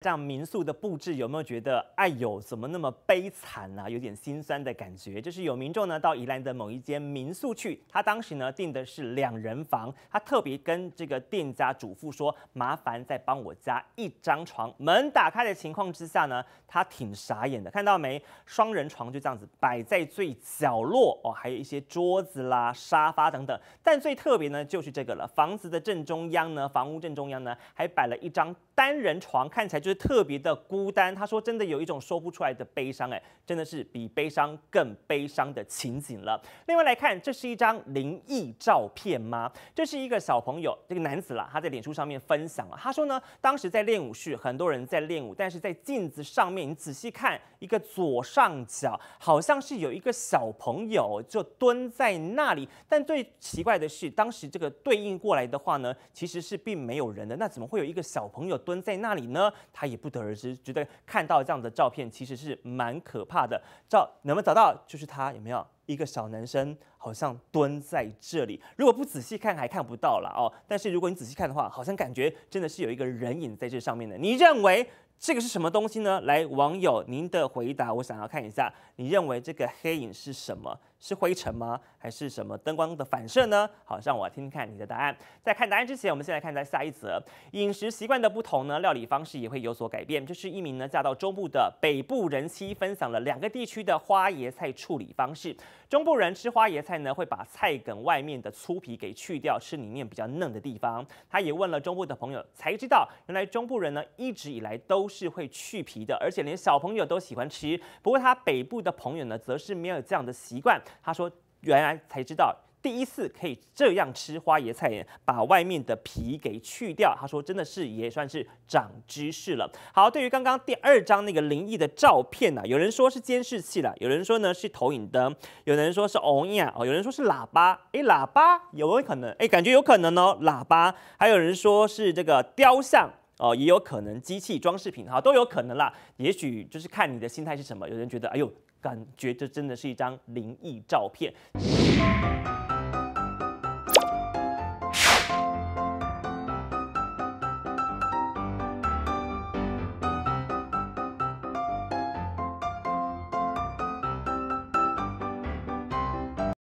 这样民宿的布置有没有觉得，哎呦，怎么那么悲惨呢？有点心酸的感觉。就是有民众呢到宜兰的某一间民宿去，他当时呢订的是两人房，他特别跟这个店家嘱咐说，麻烦再帮我加一张床。门打开的情况之下呢，他挺傻眼的，看到没？双人床就这样子摆在最角落哦，还有一些桌子啦、沙发等等。但最特别呢就是这个了，房子的正中央呢，房屋正中央呢还摆了一张单人床，看起来就。是特别的孤单，他说真的有一种说不出来的悲伤，哎，真的是比悲伤更悲伤的情景了。另外来看，这是一张灵异照片吗？这是一个小朋友，这个男子啦，他在脸书上面分享了，他说呢，当时在练舞室，很多人在练舞，但是在镜子上面，你仔细看，一个左上角好像是有一个小朋友就蹲在那里，但最奇怪的是，当时这个对应过来的话呢，其实是并没有人的，那怎么会有一个小朋友蹲在那里呢？他也不得而知，觉得看到这样的照片其实是蛮可怕的。照能不能找到就是他有没有一个小男生？好像蹲在这里，如果不仔细看还看不到了哦。但是如果你仔细看的话，好像感觉真的是有一个人影在这上面的。你认为这个是什么东西呢？来，网友您的回答我想要看一下。你认为这个黑影是什么？是灰尘吗？还是什么灯光的反射呢？好，让我听听看你的答案。在看答案之前，我们先来看一下下一则。饮食习惯的不同呢，料理方式也会有所改变。这是一名呢嫁到中部的北部人妻分享了两个地区的花椰菜处理方式。中部人吃花椰菜。菜呢会把菜梗外面的粗皮给去掉，吃里面比较嫩的地方。他也问了中部的朋友，才知道原来中部人呢一直以来都是会去皮的，而且连小朋友都喜欢吃。不过他北部的朋友呢，则是没有这样的习惯。他说，原来才知道。第一次可以这样吃花椰菜，把外面的皮给去掉。他说，真的是也算是长知识了。好，对于刚刚第二张那个灵异的照片呢，有人说是监视器了，有人说呢是投影灯，有人说是哦呀哦，有人说是喇叭，哎，喇叭有没有可能？哎，感觉有可能哦，喇叭。还有人说是这个雕像哦，也有可能机器装饰品哈，都有可能啦。也许就是看你的心态是什么，有人觉得哎呦，感觉这真的是一张灵异照片。